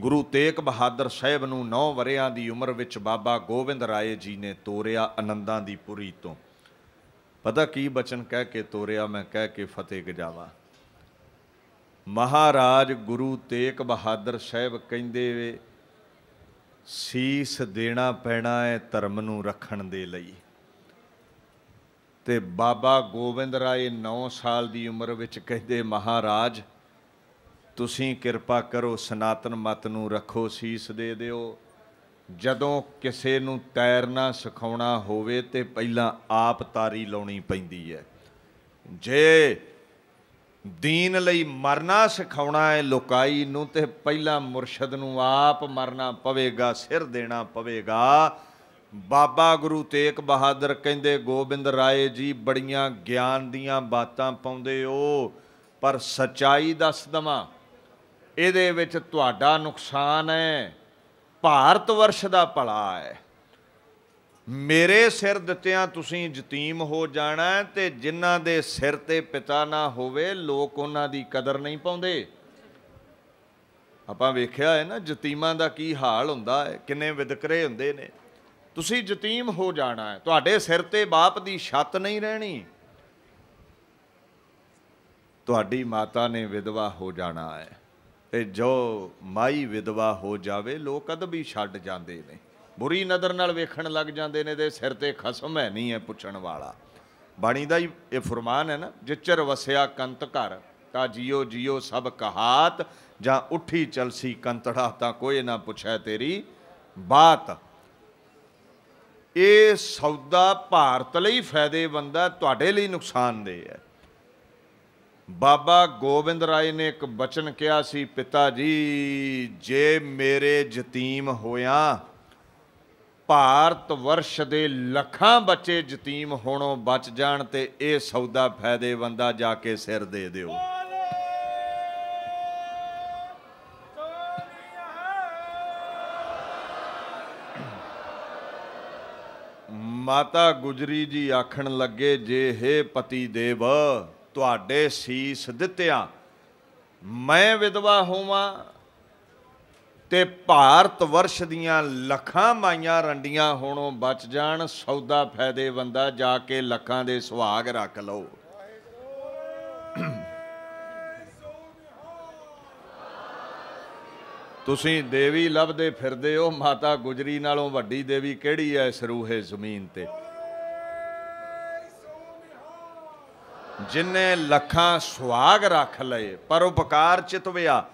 ਗੁਰੂ ਤੇਗ ਬਹਾਦਰ ਸਾਹਿਬ ਨੂੰ 9 ਵਰਿਆਂ ਦੀ ਉਮਰ ਵਿੱਚ ਬਾਬਾ ਗੋਬਿੰਦ ਰਾਏ ਜੀ ਨੇ ਤੋਰਿਆ ਆਨੰਦਾਂ ਦੀ ਪੁਰੀ ਤੋਂ ਪਤਾ ਕੀ ਬਚਨ ਕਹਿ ਕੇ ਤੋਰਿਆ ਮੈਂ ਕਹਿ ਕੇ ਫਤਿਹ ਗਜਾਵਾ ਮਹਾਰਾਜ ਗੁਰੂ ਤੇਗ ਬਹਾਦਰ ਸਾਹਿਬ ਕਹਿੰਦੇ ਵੇ ਸੀਸ ਦੇਣਾ ਪੈਣਾ ਹੈ ਧਰਮ ਨੂੰ ਰੱਖਣ ਦੇ ਲਈ ਤੇ ਬਾਬਾ ਗੋਬਿੰਦ ਰਾਏ 9 ਸਾਲ ਦੀ ਉਮਰ ਵਿੱਚ ਕਹਿੰਦੇ ਮਹਾਰਾਜ ਤੁਸੀਂ ਕਿਰਪਾ ਕਰੋ ਸਨਾਤਨ ਮਤ ਨੂੰ ਰੱਖੋ ਸੀਸ ਦੇ ਦਿਓ ਜਦੋਂ ਕਿਸੇ ਨੂੰ ਤੈਰਨਾ ਸਿਖਾਉਣਾ ਹੋਵੇ ਤੇ ਪਹਿਲਾਂ ਆਪ ਤਾਰੀ ਲਾਉਣੀ ਪੈਂਦੀ ਹੈ ਜੇ ਦੀਨ ਲਈ ਮਰਨਾ ਸਿਖਾਉਣਾ ਹੈ ਲੋਕਾਈ ਨੂੰ ਤੇ ਪਹਿਲਾਂ ਮੁਰਸ਼ਦ ਨੂੰ ਆਪ ਮਰਨਾ ਪਵੇਗਾ ਸਿਰ ਦੇਣਾ ਪਵੇਗਾ ਬਾਬਾ ਗੁਰੂ ਤੇਗ ਬਹਾਦਰ ਕਹਿੰਦੇ ਗੋਬਿੰਦ ਰਾਏ ਜੀ ਬੜੀਆਂ ਗਿਆਨ ਦੀਆਂ ਬਾਤਾਂ ਪਾਉਂਦੇ ਹੋ ਪਰ ਸਚਾਈ ਦੱਸ ਦਵਾਂ ਇਹਦੇ ਵਿੱਚ ਤੁਹਾਡਾ ਨੁਕਸਾਨ ਹੈ ਭਾਰਤ ਵਰਸ਼ ਦਾ ਭਲਾ ਹੈ ਮੇਰੇ ਸਿਰ ਦਿੱਤਿਆਂ ਤੁਸੀਂ ਯਤੀਮ ਹੋ ਜਾਣਾ ਤੇ ਜਿਨ੍ਹਾਂ ਦੇ ਸਿਰ ਤੇ ਪਿਤਾ ਨਾ ਹੋਵੇ ਲੋਕ ਉਹਨਾਂ ਦੀ ਕਦਰ ਨਹੀਂ ਪਾਉਂਦੇ ਆਪਾਂ ਵੇਖਿਆ ਹੈ ਨਾ ਯਤੀਮਾਂ ਦਾ ਕੀ ਹਾਲ ਹੁੰਦਾ ਹੈ ਕਿੰਨੇ ਵਿਦਕਰੇ ਹੁੰਦੇ ਨੇ ਤੁਸੀਂ ਯਤੀਮ ਹੋ ਜਾਣਾ ਹੈ ਤੁਹਾਡੇ ਸਿਰ ਤੇ ਬਾਪ ਦੀ ਛੱਤ ਨਹੀਂ ਰਹਿਣੀ ਤੁਹਾਡੀ ਮਾਤਾ ਨੇ ਵਿਧਵਾ ਹੋ ਜਾਣਾ ਹੈ ਤੇ ਜੋ ਮਾਈ ਵਿਧਵਾ ਹੋ ਜਾਵੇ ਲੋਕ ਅਦ ਵੀ ਛੱਡ ਜਾਂਦੇ ਨੇ ਬੁਰੀ ਨਜ਼ਰ ਨਾਲ ਵੇਖਣ ਲੱਗ ਜਾਂਦੇ ਨੇ ਤੇ ਸਿਰ ਤੇ ਖਸਮ ਹੈ ਨਹੀਂ ਹੈ ਪੁੱਛਣ ਵਾਲਾ ਬਾਣੀ ਦਾ ਹੀ ਇਹ ਫਰਮਾਨ ਹੈ ਨਾ ਜਿਚਰ ਵਸਿਆ ਕੰਤ ਘਰ ਤਾਂ ਜਿਉ ਜਿਉ ਸਭ ਕਹਾਤ ਜਾਂ ਉੱਠੀ ਚਲਸੀ ਕੰਤੜਾ ਤਾਂ ਕੋਈ ਨਾ ਪੁੱਛੈ ਤੇਰੀ ਬਾਤ ਇਹ ਸੌਦਾ ਭਾਰਤ ਲਈ ਫਾਇਦੇਮੰਦ ਹੈ ਤੁਹਾਡੇ ਲਈ ਨੁਕਸਾਨਦੇ ਹੈ ਬਾਬਾ ਗੋਬਿੰਦ ਰਾਏ ਨੇ ਇੱਕ ਬਚਨ ਕਿਹਾ ਸੀ ਪਿਤਾ ਜੀ ਜੇ ਮੇਰੇ ਯਤੀਮ ਹੋਇਆ ਭਾਰਤ ਵਰਸ਼ ਦੇ ਲੱਖਾਂ ਬੱਚੇ ਯਤੀਮ ਹੋਣੋਂ ਬਚ ਜਾਣ ਤੇ ਇਹ ਸੌਦਾ ਫਾਇਦੇਵੰਦਾ ਜਾ ਕੇ ਸਿਰ ਦੇ ਦਿਓ ਮਾਤਾ ਗੁਜਰੀ ਜੀ ਆਖਣ ਲੱਗੇ ਜੇ ਹੈ ਪਤੀ ਦੇਵ ਤੁਹਾਡੇ ਸੀਸ ਦਿੱਤਿਆ ਮੈਂ ਵਿਧਵਾ ਹੋਵਾਂ ਤੇ ਭਾਰਤ ਵਰਸ਼ ਦੀਆਂ ਲੱਖਾਂ ਮਾਈਆਂ ਰੰਡੀਆਂ ਹੋਣੋਂ ਬਚ ਜਾਣ ਸੌਦਾ ਫਾਇਦੇ ਬੰਦਾ ਜਾ ਕੇ ਲੱਖਾਂ ਦੇ ਸੁਹਾਗ ਰੱਖ ਲਓ ਤੁਸੀਂ ਦੇਵੀ ਲੱਭਦੇ ਫਿਰਦੇ ਹੋ ਮਾਤਾ ਗੁਜਰੀ ਨਾਲੋਂ ਵੱਡੀ ਦੇਵੀ ਕਿਹੜੀ ਐ ਸਰੂਹੇ ਜ਼ਮੀਨ ਤੇ ਜਿਨੇ ਲੱਖਾਂ ਸੁਆਗ ਰੱਖ ਲਏ ਪਰ ਉਪਕਾਰ ਚਿਤਵਿਆ